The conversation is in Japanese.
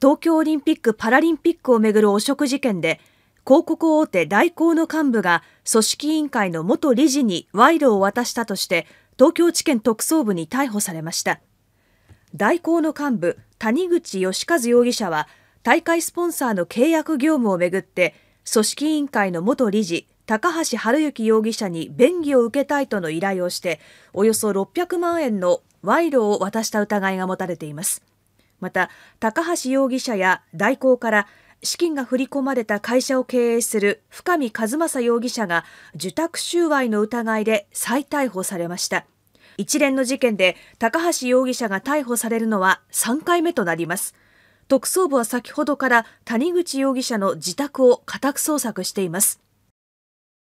東京オリンピック・パラリンピックをめぐる汚職事件で広告大手大広の幹部が組織委員会の元理事に賄賂を渡したとして東京地検特捜部に逮捕されました大広の幹部谷口義和容疑者は大会スポンサーの契約業務をめぐって組織委員会の元理事高橋治之容疑者に便宜を受けたいとの依頼をしておよそ600万円の賄賂を渡した疑いが持たれていますまた高橋容疑者や代行から資金が振り込まれた会社を経営する深見和正容疑者が受託収賄の疑いで再逮捕されました一連の事件で高橋容疑者が逮捕されるのは3回目となります特捜部は先ほどから谷口容疑者の自宅を家宅捜索しています